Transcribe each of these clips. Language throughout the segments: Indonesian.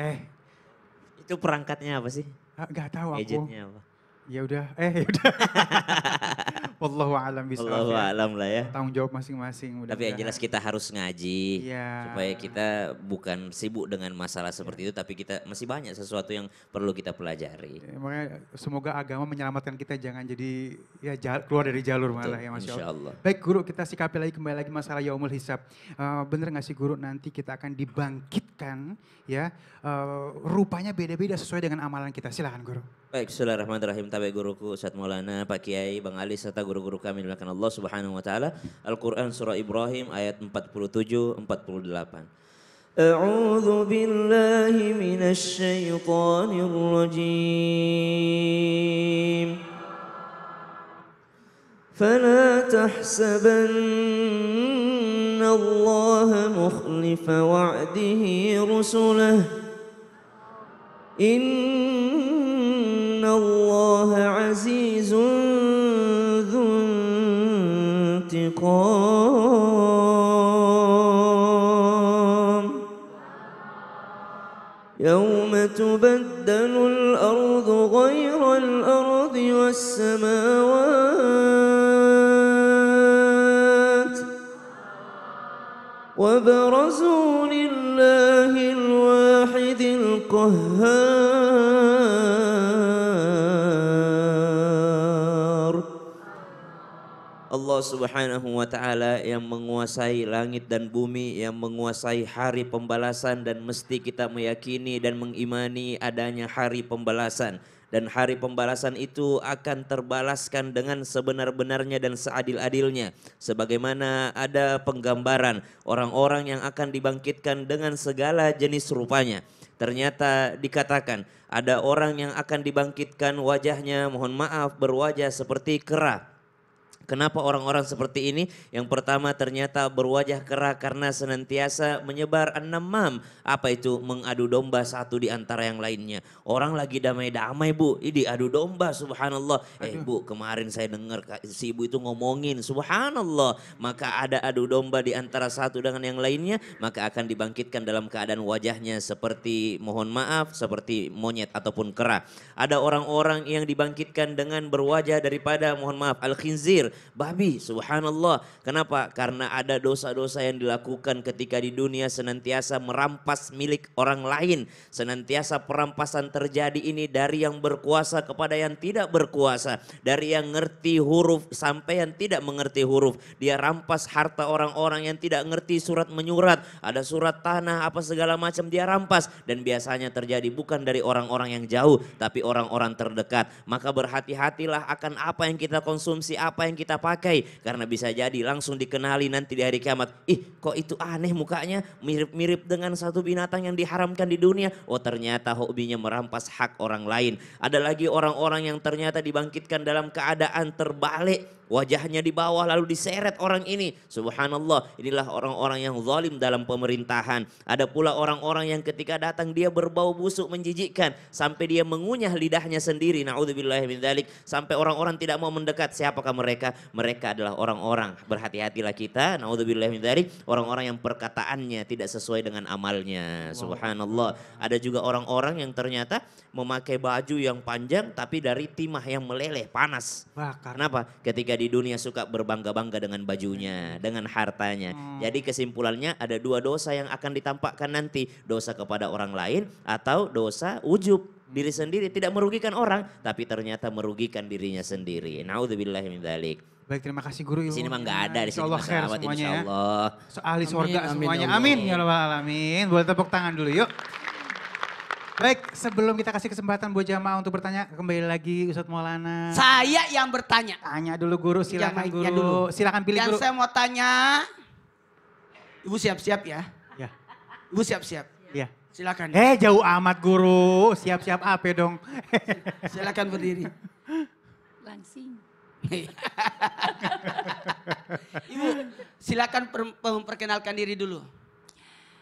Eh. Itu perangkatnya apa sih? Ah, Gak tahu aku. Gadgetnya apa? Ya udah, eh ya udah. Wallahu alam bisa. Wallahu ya. alam lah ya. Tanggung jawab masing-masing. Tapi yang jelas kita harus ngaji ya. supaya kita bukan sibuk dengan masalah seperti ya. itu, tapi kita masih banyak sesuatu yang perlu kita pelajari. Ya, makanya semoga agama menyelamatkan kita jangan jadi ya jalan, keluar dari jalur malah Tuh, ya Mas Allah. Allah. Baik guru kita sikapi lagi kembali lagi masalah yaumul hisab. Uh, bener gak sih guru nanti kita akan dibangkitkan ya uh, rupanya beda-beda sesuai dengan amalan kita. Silahkan guru. Baik, Bismillahirrahmanirrahim. Tabe guruku Ustaz Maulana, Pak Kiai, Bang Ali serta guru-guru kami dimuliakan Allah Subhanahu wa taala. Al-Qur'an surah Ibrahim ayat 47 48. A'udzu billahi minasy syaithanir rajim. فلا تحسبن الله مخلف وعده رسله الله عزيز ذو انتقام يوم تبدل الأرض غير الأرض والسماوات وبرزوا لله الواحد القهار Allah Subhanahu wa taala yang menguasai langit dan bumi, yang menguasai hari pembalasan dan mesti kita meyakini dan mengimani adanya hari pembalasan dan hari pembalasan itu akan terbalaskan dengan sebenar-benarnya dan seadil-adilnya sebagaimana ada penggambaran orang-orang yang akan dibangkitkan dengan segala jenis rupanya ternyata dikatakan ada orang yang akan dibangkitkan wajahnya mohon maaf berwajah seperti kerak. Kenapa orang-orang seperti ini? Yang pertama ternyata berwajah kera karena senantiasa menyebar mam. Apa itu? Mengadu domba satu di antara yang lainnya. Orang lagi damai-damai bu. Ini adu domba subhanallah. Eh bu kemarin saya dengar si ibu itu ngomongin subhanallah. Maka ada adu domba di antara satu dengan yang lainnya. Maka akan dibangkitkan dalam keadaan wajahnya seperti mohon maaf. Seperti monyet ataupun kera. Ada orang-orang yang dibangkitkan dengan berwajah daripada mohon maaf al-khinzir babi. Subhanallah. Kenapa? Karena ada dosa-dosa yang dilakukan ketika di dunia senantiasa merampas milik orang lain. Senantiasa perampasan terjadi ini dari yang berkuasa kepada yang tidak berkuasa. Dari yang ngerti huruf sampai yang tidak mengerti huruf. Dia rampas harta orang-orang yang tidak ngerti surat menyurat. Ada surat tanah apa segala macam dia rampas. Dan biasanya terjadi bukan dari orang-orang yang jauh tapi orang-orang terdekat. Maka berhati-hatilah akan apa yang kita konsumsi, apa yang kita pakai. Karena bisa jadi langsung dikenali nanti di hari kiamat. Ih kok itu aneh mukanya mirip-mirip dengan satu binatang yang diharamkan di dunia. Oh ternyata hobinya merampas hak orang lain. Ada lagi orang-orang yang ternyata dibangkitkan dalam keadaan terbalik wajahnya di bawah lalu diseret orang ini. Subhanallah, inilah orang-orang yang zalim dalam pemerintahan. Ada pula orang-orang yang ketika datang dia berbau busuk menjijikkan sampai dia mengunyah lidahnya sendiri. Nauzubillah min dzalik. Sampai orang-orang tidak mau mendekat. Siapakah mereka? Mereka adalah orang-orang. Berhati-hatilah kita. Nauzubillah min dzalik. Orang-orang yang perkataannya tidak sesuai dengan amalnya. Subhanallah. Ada juga orang-orang yang ternyata memakai baju yang panjang tapi dari timah yang meleleh panas. Bakar. Kenapa? Ketika di dunia suka berbangga-bangga dengan bajunya, dengan hartanya. Hmm. Jadi kesimpulannya ada dua dosa yang akan ditampakkan nanti, dosa kepada orang lain atau dosa ujub diri sendiri tidak merugikan orang tapi ternyata merugikan dirinya sendiri. Nauzubillah Baik, terima kasih guru ilmu. Di sini mah enggak ada di sini Allah khair semuanya. Ya. Insyaallah. Ya. ahli surga semuanya. Amin. Ya Allah alamin. Boleh tepuk tangan dulu yuk. Baik, sebelum kita kasih kesempatan buat jamaah untuk bertanya, kembali lagi Ustadz Maulana. Saya yang bertanya. Tanya dulu guru, iya, silakan iya guru. Dulu. Silakan pilih yang guru. saya mau tanya, Ibu siap-siap ya. Ya. Ibu siap-siap. Ya. Silakan. Eh, jauh amat guru. Siap-siap apa dong? silakan berdiri. Langsing. Ibu, silakan memperkenalkan diri dulu.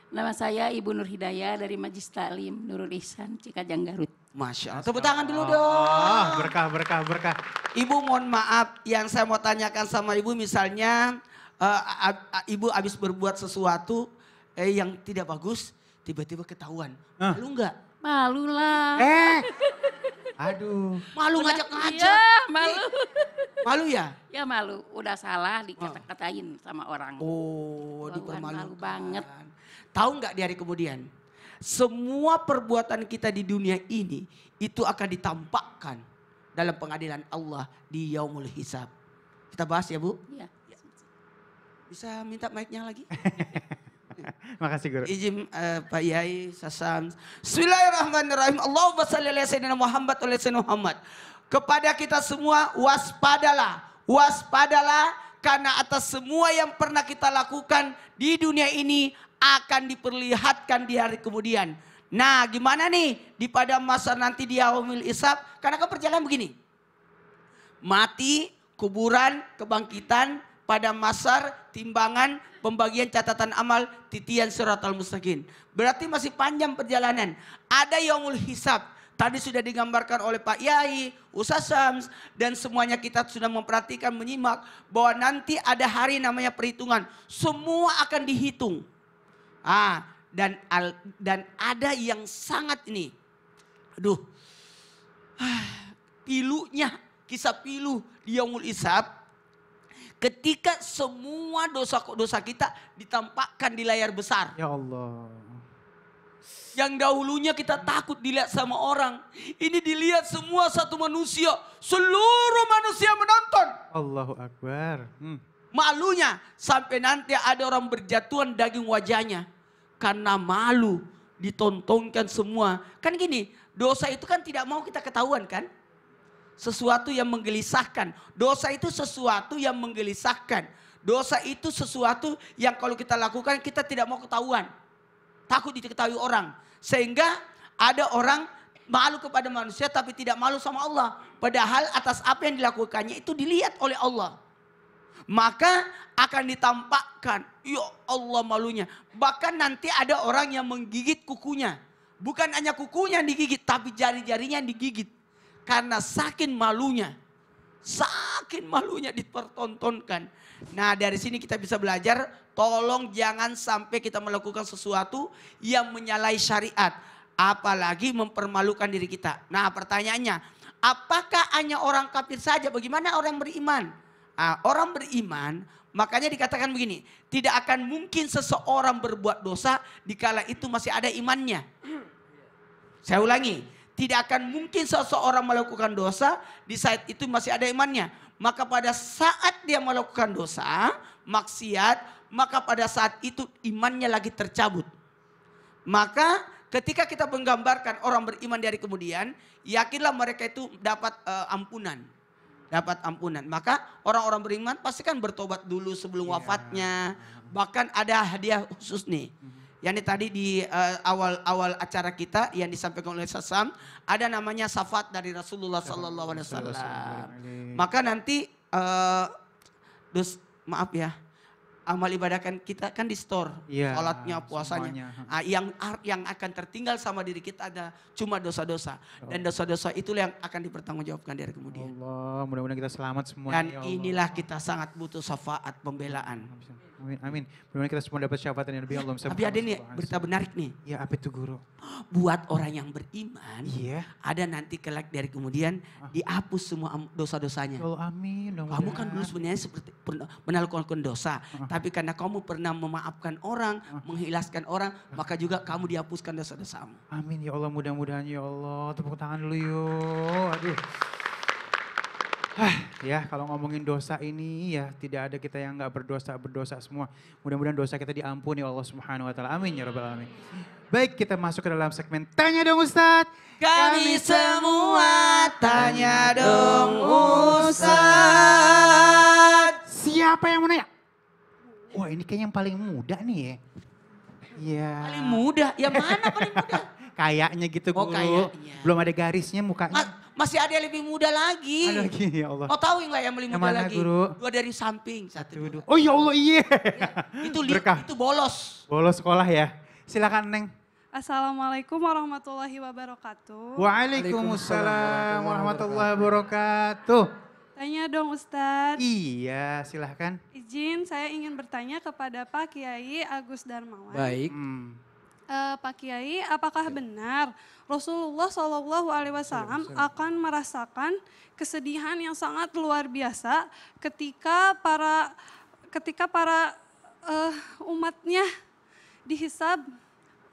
Nama saya Ibu Nur Hidayah dari Majlis Taklim Nurul Ihsan Cikajang Garut. Masya Allah. Tepuk tangan dulu dong. Oh, berkah, berkah, berkah. Ibu mohon maaf yang saya mau tanyakan sama Ibu misalnya eh, Ibu habis berbuat sesuatu eh, yang tidak bagus tiba-tiba ketahuan. Huh? Malu enggak? Malu lah. Eh. Aduh. Malu ngajak-ngajak. Iya, malu. Eh, malu ya? Ya malu, udah salah ah. dikata-katain sama orang. Oh, dipermalukan. Malu banget. Tahu nggak di hari kemudian? Semua perbuatan kita di dunia ini itu akan ditampakkan dalam pengadilan Allah di yaumul hisab. Kita bahas ya Bu? Iya. Bisa minta mic-nya lagi? Makasih guru. Izin uh, Pak Yai, Sasan. Bismillahirrahmanirrahim. Allah salli ala Muhammad oleh Muhammad. Kepada kita semua waspadalah. Waspadalah karena atas semua yang pernah kita lakukan di dunia ini akan diperlihatkan di hari kemudian. Nah gimana nih di pada masa nanti dia umil Isab? Karena kan perjalanan begini. Mati, kuburan, kebangkitan, pada masa timbangan, pembagian catatan amal, titian surat al-mustaqim. Berarti masih panjang perjalanan. Ada yaumul hisab. Tadi sudah digambarkan oleh Pak Yai, Ustaz dan semuanya kita sudah memperhatikan, menyimak bahwa nanti ada hari namanya perhitungan. Semua akan dihitung. Ah, dan al, dan ada yang sangat ini. Aduh. Ah, pilunya, kisah pilu di Yaumul Isab. Ketika semua dosa-dosa kita ditampakkan di layar besar. Ya Allah. Yang dahulunya kita takut dilihat sama orang. Ini dilihat semua satu manusia. Seluruh manusia menonton. Allahu Akbar. Hmm. Malunya sampai nanti ada orang berjatuhan daging wajahnya karena malu ditontonkan semua. Kan gini, dosa itu kan tidak mau kita ketahuan kan? Sesuatu yang menggelisahkan. Dosa itu sesuatu yang menggelisahkan. Dosa itu sesuatu yang kalau kita lakukan kita tidak mau ketahuan. Takut diketahui orang. Sehingga ada orang malu kepada manusia tapi tidak malu sama Allah. Padahal atas apa yang dilakukannya itu dilihat oleh Allah maka akan ditampakkan. Ya Allah malunya. Bahkan nanti ada orang yang menggigit kukunya. Bukan hanya kukunya digigit, tapi jari-jarinya digigit. Karena saking malunya, saking malunya dipertontonkan. Nah dari sini kita bisa belajar, tolong jangan sampai kita melakukan sesuatu yang menyalahi syariat. Apalagi mempermalukan diri kita. Nah pertanyaannya, apakah hanya orang kafir saja? Bagaimana orang beriman? Nah, orang beriman, makanya dikatakan begini, tidak akan mungkin seseorang berbuat dosa dikala itu masih ada imannya. Saya ulangi, tidak akan mungkin seseorang melakukan dosa di saat itu masih ada imannya. Maka pada saat dia melakukan dosa, maksiat, maka pada saat itu imannya lagi tercabut. Maka ketika kita menggambarkan orang beriman dari kemudian, yakinlah mereka itu dapat uh, ampunan dapat ampunan. Maka orang-orang beriman pasti kan bertobat dulu sebelum iya. wafatnya. Bahkan ada hadiah khusus nih. Mhm. Yang tadi di awal-awal eh, uh, acara kita yang disampaikan oleh Sasam, ada namanya safat dari Rasulullah Sallallahu Alaihi Wasallam. Maka nanti uh, dus, maaf ya, amal ibadah kan kita kan di store, yeah, sholatnya, puasanya. Nah, yang yang akan tertinggal sama diri kita ada cuma dosa-dosa dan dosa-dosa itulah yang akan dipertanggungjawabkan dari kemudian. Allah, mudah-mudahan kita selamat semua. Dan ya inilah kita sangat butuh syafaat pembelaan. Amin, amin. Bagaimana kita semua dapat syafaat yang lebih Allah. Tapi ada nih berita menarik nih. Ya apa itu guru? Buat orang yang beriman, iya. ada nanti kelak dari kemudian ah. dihapus semua dosa-dosanya. Oh, amin. Dong, kamu kan ya. dulu sebenarnya seperti melakukan dosa, ah. tapi karena kamu pernah memaafkan orang, ah. menghilaskan orang, maka juga kamu dihapuskan dosa-dosamu. Amin ya Allah, mudah-mudahan ya Allah. Tepuk tangan dulu yuk. Aduh. Ah, ya kalau ngomongin dosa ini ya tidak ada kita yang nggak berdosa berdosa semua. Mudah-mudahan dosa kita diampuni Allah Subhanahu Wa Taala. Amin ya robbal alamin. Baik kita masuk ke dalam segmen tanya dong Ustadz. Kami, semua tanya dong Ustadz. Siapa yang mau nanya? Wah ini kayaknya yang paling muda nih ya. Iya. Paling muda, yang mana paling muda? kayaknya gitu oh, Kayaknya. Belum ada garisnya muka. Mas, masih ada yang lebih muda lagi. Ada lagi ya Allah. Mau tahu enggak yang lebih muda yang mana, lagi? Guru? Dua dari samping satu. Dua. Oh ya Allah iya. Ya, itu Berkah. itu bolos. Bolos sekolah ya. Silakan Neng. Assalamualaikum warahmatullahi wabarakatuh. Waalaikumsalam warahmatullahi wabarakatuh. Tanya dong Ustadz. Iya, silahkan. Izin, saya ingin bertanya kepada Pak Kiai Agus Darmawan. Baik. Hmm uh, Pak Kiai, apakah iya. benar Rasulullah Shallallahu Alaihi Wasallam akan merasakan kesedihan yang sangat luar biasa ketika para ketika para uh, umatnya dihisab?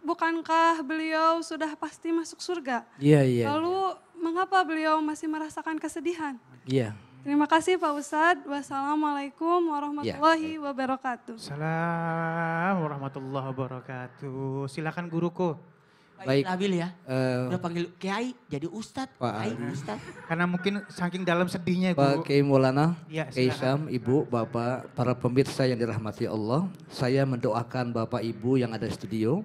Bukankah beliau sudah pasti masuk surga? Iya iya. Lalu yeah. mengapa beliau masih merasakan kesedihan? Iya. Terima kasih Pak Ustadz. Wassalamualaikum warahmatullahi ya. wabarakatuh. Salam warahmatullahi wabarakatuh. Silakan guruku. Baik. Labil ya. Uh, Udah panggil Kiai jadi Ustadz. Pak Kiai Ustadz. Karena mungkin saking dalam sedihnya Guru. Pak Kiai Maulana, ya, Kiai Syam, Ibu, Bapak, para pemirsa yang dirahmati Allah. Saya mendoakan Bapak Ibu yang ada di studio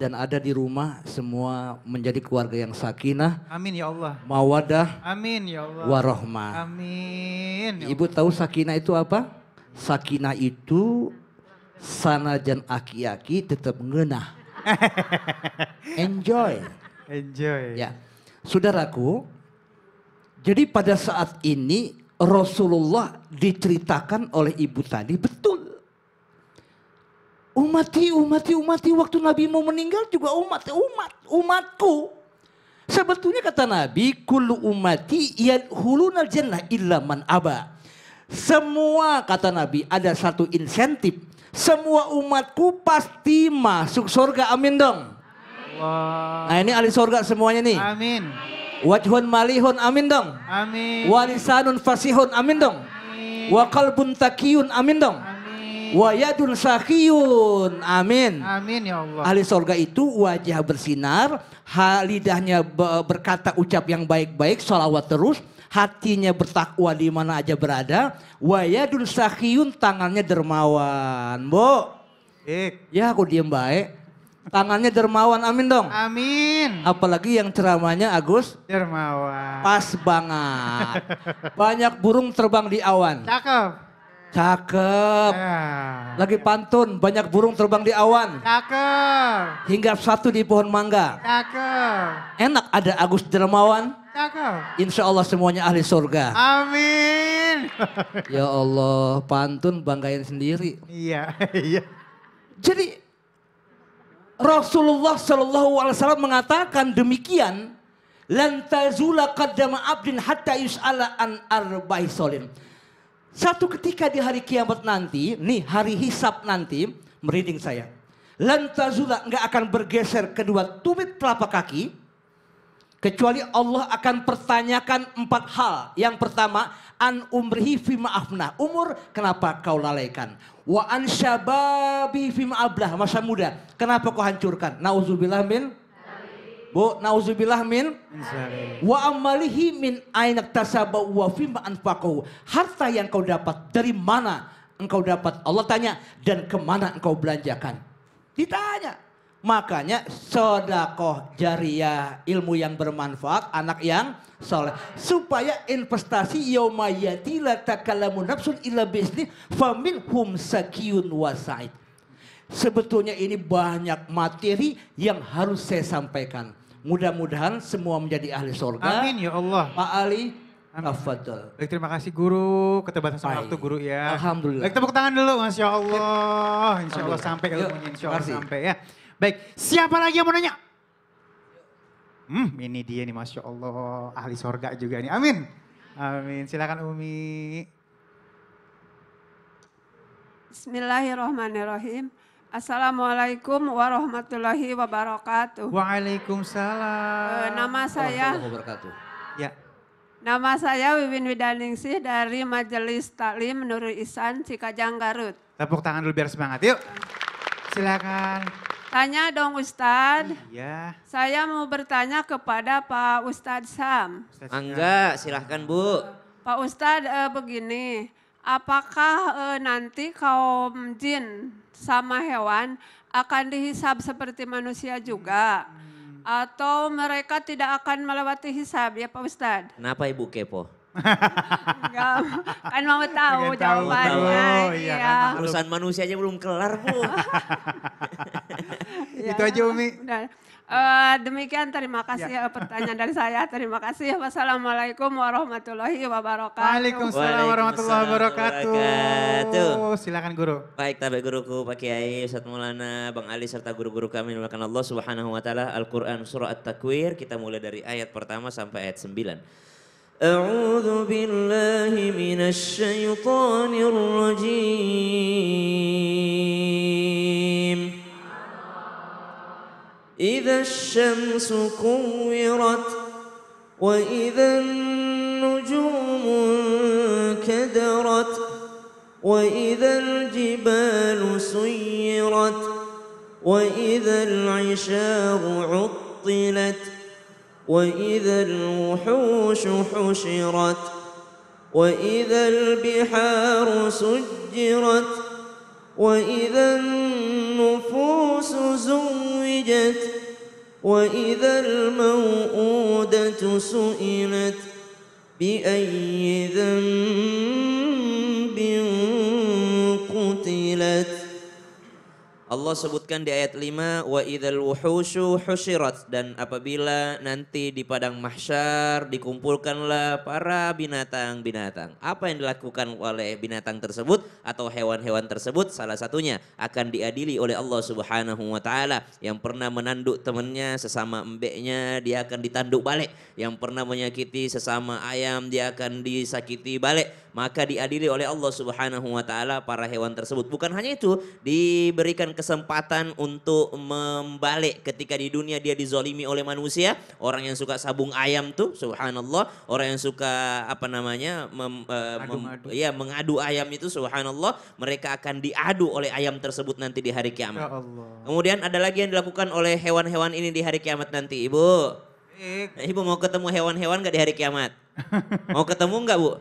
dan ada di rumah semua menjadi keluarga yang sakinah. Amin ya Allah. Mawadah. Amin ya Allah. Warohmah. Amin. Ya Ibu tahu sakinah itu apa? Sakinah itu sana dan aki-aki tetap ngenah. Enjoy. Enjoy. Ya. Saudaraku, jadi pada saat ini Rasulullah diceritakan oleh ibu tadi betul. Umati, umati, umati. Waktu Nabi mau meninggal juga umat, umat, umatku. Sebetulnya kata Nabi, kullu umati yadkhulunal jannah illa man aba. Semua kata Nabi ada satu insentif. Semua umatku pasti masuk surga. Amin dong. Wow. Nah ini ahli surga semuanya nih. Amin. Wajhun malihun amin dong. Amin. Walisanun fasihun amin dong. Amin. Wa amin dong. Amin. Wayadun sakiyun. Amin. Amin ya Allah. Ahli sorga itu wajah bersinar, lidahnya berkata ucap yang baik-baik, salawat terus, hatinya bertakwa di mana aja berada. Wayadun sakiyun tangannya dermawan. Bu. Ik. Ya aku diem baik. Tangannya dermawan, amin dong. Amin. Apalagi yang ceramahnya Agus. Dermawan. Pas banget. Banyak burung terbang di awan. Cakep. Cakep. Ya. Lagi pantun, banyak burung terbang di awan. Cakep. Hinggap satu di pohon mangga. Cakep. Enak ada Agus Dermawan. Cakep. Insya Allah semuanya ahli surga. Amin. ya Allah, pantun banggain sendiri. Iya, iya. Jadi Rasulullah Shallallahu Alaihi Wasallam mengatakan demikian. Lantazula kadama abdin hatta yus'ala an arba'i solim. Satu ketika di hari kiamat nanti, nih hari hisap nanti, merinding saya. Lantazula nggak akan bergeser kedua tumit telapak kaki, kecuali Allah akan pertanyakan empat hal. Yang pertama, an umrihi fi ma'afna. Umur kenapa kau lalaikan? Wa an syababi fi ma'ablah. Masa muda, kenapa kau hancurkan? Na'udzubillah min Bu, nauzubillah min wa amalihi min ainak tasaba wa fima anfaqahu. Harta yang kau dapat dari mana engkau dapat? Allah tanya dan kemana engkau belanjakan? Ditanya. Makanya sodakoh jariah ilmu yang bermanfaat anak yang soleh supaya investasi yaumayati la takalamu nafsun illa bisni famin hum sakiyun wasaid. Sebetulnya ini banyak materi yang harus saya sampaikan. Mudah-mudahan semua menjadi ahli surga. Amin ya Allah. Pak Ali, Tafadol. Baik, terima kasih guru, keterbatasan Baik. waktu guru ya. Alhamdulillah. Baik, tepuk tangan dulu Masya Allah. Insya Allah sampai ilmunya, insya Allah sampai ya. Baik, siapa lagi yang mau nanya? Hmm, ini dia nih Masya Allah, ahli sorga juga nih. Amin. Amin, silakan Umi. Bismillahirrahmanirrahim. Assalamualaikum warahmatullahi wabarakatuh. Waalaikumsalam. E, nama saya. wabarakatuh. Ya. Nama saya Wiwin Widaningsih dari Majelis Taklim Nurul Isan Cikajang Garut. Tepuk tangan dulu biar semangat. Yuk. Silakan. Tanya dong Ustadz. Iya. Saya mau bertanya kepada Pak Ustadz Sam. Angga, silahkan Bu. Pak Ustadz e, eh, begini, apakah e, nanti kaum jin sama hewan akan dihisab seperti manusia juga? Atau mereka tidak akan melewati hisab ya Pak Ustadz? Kenapa Ibu kepo? Enggak, kan mau tahu Ingen jawabannya. Tahu, tahu. Iya. iya. Kan, iya. Urusan manusia aja belum kelar Bu. ya, Itu aja Umi. Benar. Uh, demikian terima kasih ya. ya. pertanyaan dari saya. Terima kasih. Ya. Wassalamualaikum warahmatullahi wabarakatuh. Waalaikumsalam warahmatullahi wabarakatuh. Silakan guru. Baik, tabe guruku Pak Kiai Ustaz Maulana, Bang Ali serta guru-guru kami dimakan Allah Subhanahu wa taala Al-Qur'an surah At-Takwir. Kita mulai dari ayat pertama sampai ayat 9. A'udzu billahi minasy syaithanir rajim. إذا الشمس كورت وإذا النجوم كدرت وإذا الجبال سيرت وإذا العشار عطلت وإذا الوحوش حشرت وإذا البحار سجرت وإذا النفوس زوجت وإذا الموءودة سئلت بأي ذنب Allah sebutkan di ayat 5 wa idzal wuhushu husyirat dan apabila nanti di padang mahsyar dikumpulkanlah para binatang-binatang. Apa yang dilakukan oleh binatang tersebut atau hewan-hewan tersebut salah satunya akan diadili oleh Allah Subhanahu wa taala yang pernah menanduk temannya sesama embeknya dia akan ditanduk balik, yang pernah menyakiti sesama ayam dia akan disakiti balik, maka diadili oleh Allah Subhanahu wa taala para hewan tersebut. Bukan hanya itu, diberikan kesempatan untuk membalik ketika di dunia dia dizolimi oleh manusia. Orang yang suka sabung ayam tuh, subhanallah. Orang yang suka apa namanya, mem, uh, mem, ya mengadu ayam itu, subhanallah. Mereka akan diadu oleh ayam tersebut nanti di hari kiamat. Ya Allah. Kemudian ada lagi yang dilakukan oleh hewan-hewan ini di hari kiamat nanti, ibu. Eh, ibu mau ketemu hewan-hewan gak di hari kiamat? Mau ketemu gak bu?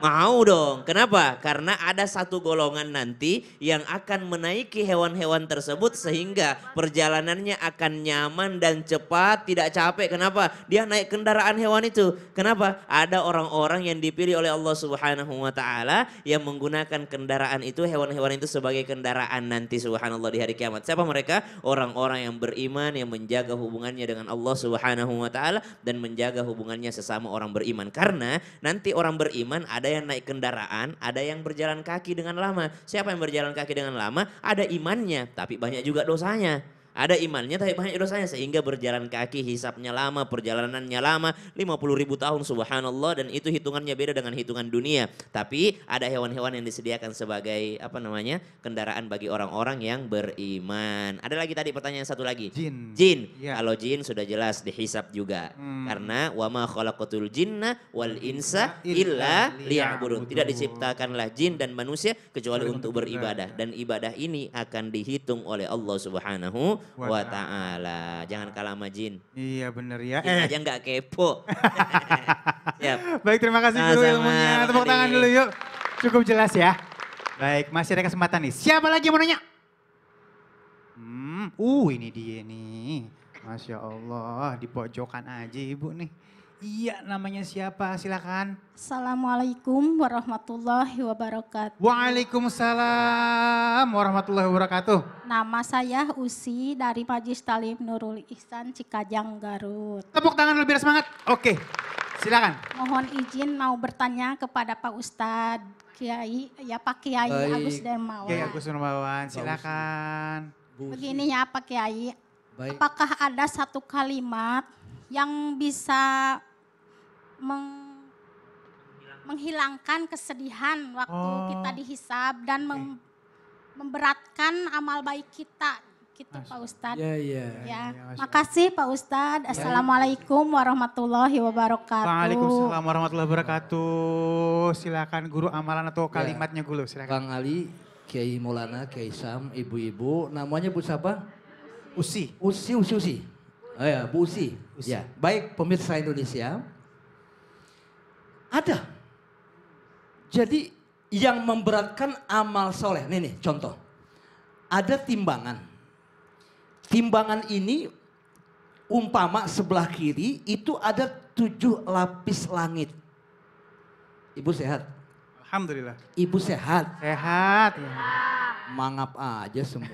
Mau dong. Kenapa? Karena ada satu golongan nanti yang akan menaiki hewan-hewan tersebut sehingga perjalanannya akan nyaman dan cepat, tidak capek. Kenapa? Dia naik kendaraan hewan itu. Kenapa? Ada orang-orang yang dipilih oleh Allah Subhanahu wa taala yang menggunakan kendaraan itu, hewan-hewan itu sebagai kendaraan nanti subhanallah di hari kiamat. Siapa mereka? Orang-orang yang beriman yang menjaga hubungannya dengan Allah Subhanahu wa taala dan menjaga hubungannya sesama orang beriman. Karena nanti orang beriman ada yang naik kendaraan, ada yang berjalan kaki dengan lama. Siapa yang berjalan kaki dengan lama? Ada imannya, tapi banyak juga dosanya. Ada imannya tapi banyak dosanya sehingga berjalan kaki hisapnya lama, perjalanannya lama, 50 ribu tahun subhanallah dan itu hitungannya beda dengan hitungan dunia. Tapi ada hewan-hewan yang disediakan sebagai apa namanya? kendaraan bagi orang-orang yang beriman. Ada lagi tadi pertanyaan satu lagi. Jin. Jin. Ya. Kalau jin sudah jelas dihisap juga. Hmm. Karena wama khalaqatul jinna wal insa illa liya'budun. Tidak diciptakanlah jin dan manusia kecuali untuk beribadah dan ibadah ini akan dihitung oleh Allah Subhanahu wa taala. Jangan kalah sama jin. Iya bener ya. Jin eh. aja nggak kepo. Siap. Baik, terima kasih guru nah, ilmunya. Tepuk tangan dulu yuk. Cukup jelas ya. Baik, masih ada kesempatan nih. Siapa lagi yang mau nanya? Hmm, uh ini dia nih. Masya Allah, di pojokan aja ibu nih. Iya, namanya siapa? Silakan. Assalamualaikum warahmatullahi wabarakatuh. Waalaikumsalam warahmatullahi wabarakatuh. Nama saya Usi dari Majlis Talim Nurul Ihsan Cikajang Garut. Tepuk tangan lebih semangat. Oke, silakan. Mohon izin mau bertanya kepada Pak Ustadz Kiai, ya Pak Kiai Agus Dermawan. Kiai Agus Dermawan, silakan. Begini ya Pak Kiai, Baik. apakah ada satu kalimat yang bisa meng menghilangkan kesedihan waktu oh. kita dihisab dan okay. mem, memberatkan amal baik kita gitu Mas, Pak Ustadz. Iya, iya. Ya, ya. ya. ya Makasih Pak Ustadz. Iya. Assalamualaikum warahmatullahi wabarakatuh. Waalaikumsalam warahmatullahi wabarakatuh. Silakan guru amalan atau kalimatnya guru silakan. Bang Ali, Kiai Maulana, Kiai Sam, ibu-ibu. Namanya Bu siapa? Usi. Usi, Usi, Usi. Oh ya, Bu Usi. Usi. Ya. Baik pemirsa Indonesia. Ada. Jadi yang memberatkan amal soleh. Nih nih contoh. Ada timbangan. Timbangan ini umpama sebelah kiri itu ada tujuh lapis langit. Ibu sehat? Alhamdulillah. Ibu sehat? Sehat. Mangap aja semua.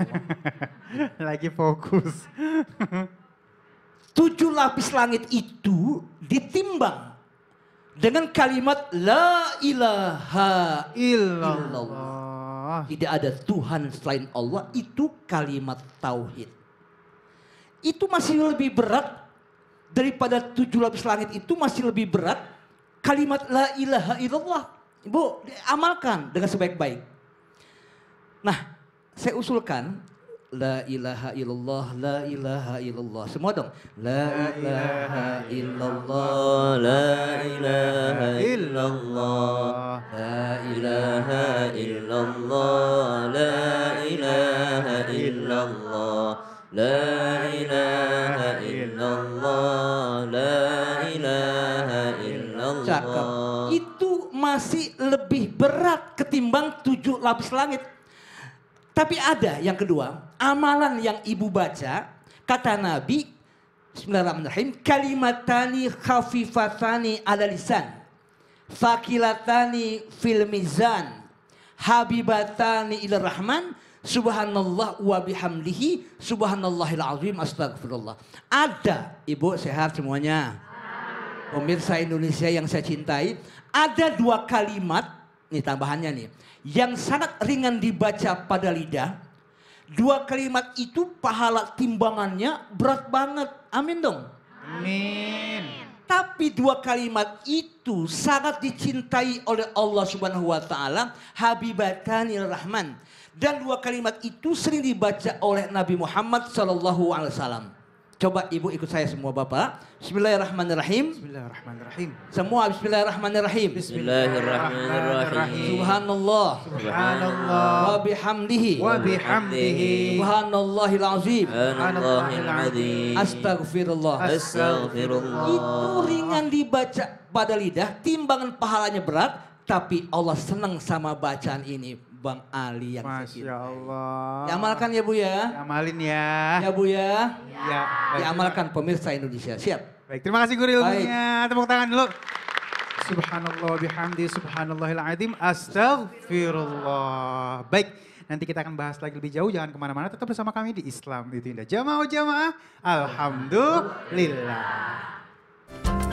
Lagi fokus. tujuh lapis langit itu ditimbang dengan kalimat la ilaha illallah. Tidak ada Tuhan selain Allah itu kalimat tauhid. Itu masih lebih berat daripada tujuh lapis langit itu masih lebih berat kalimat la ilaha illallah. Ibu, amalkan dengan sebaik-baik. Nah, saya usulkan La ilaha illallah, la ilaha illallah. Semua dong. La ilaha illallah, la ilaha illallah. La ilaha illallah, la ilaha illallah. La ilaha illallah, la ilaha illallah. Cakep. Itu masih lebih berat ketimbang tujuh lapis langit tapi ada yang kedua, amalan yang ibu baca, kata Nabi, Bismillahirrahmanirrahim, kalimatani khafifatani ala lisan, fakilatani fil mizan, habibatani ila rahman, subhanallah wa bihamdihi, subhanallahil azim, astagfirullah. Ada, ibu sehat semuanya. Pemirsa Indonesia yang saya cintai, ada dua kalimat ini tambahannya nih. Yang sangat ringan dibaca pada lidah, dua kalimat itu pahala timbangannya berat banget. Amin dong. Amin. Tapi dua kalimat itu sangat dicintai oleh Allah Subhanahu wa taala, habibatanil rahman. Dan dua kalimat itu sering dibaca oleh Nabi Muhammad sallallahu alaihi wasallam. Coba ibu ikut saya semua bapak. Bismillahirrahmanirrahim. Bismillahirrahmanirrahim. Semua Bismillahirrahmanirrahim. Bismillahirrahmanirrahim. Subhanallah. Subhanallah. Wa bihamdihi. Wa bihamdihi. Subhanallahil azim. Subhanallahil azim. Astagfirullah. Astagfirullah. Itu ringan dibaca pada lidah, timbangan pahalanya berat, tapi Allah senang sama bacaan ini. Bang Ali yang Masya saya Allah. Diamalkan ya Bu ya. Diamalin ya. Ya Bu ya. Ya. Baik, Diamalkan pemirsa Indonesia. Siap. Baik, terima kasih guru ilmunya. Tepuk tangan dulu. Subhanallah bihamdi subhanallahil azim. Astagfirullah. Baik, nanti kita akan bahas lagi lebih jauh. Jangan kemana-mana, tetap bersama kami di Islam itu indah. Jamaah jamaah. Alhamdulillah.